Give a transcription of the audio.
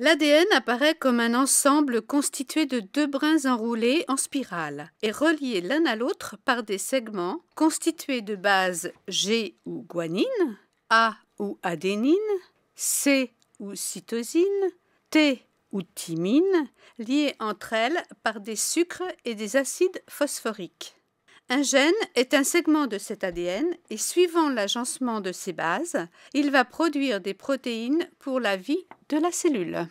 L'ADN apparaît comme un ensemble constitué de deux brins enroulés en spirale et reliés l'un à l'autre par des segments constitués de bases G ou guanine, A ou adénine, C ou cytosine, T ou thymine, liés entre elles par des sucres et des acides phosphoriques. Un gène est un segment de cet ADN et suivant l'agencement de ses bases, il va produire des protéines pour la vie de la cellule.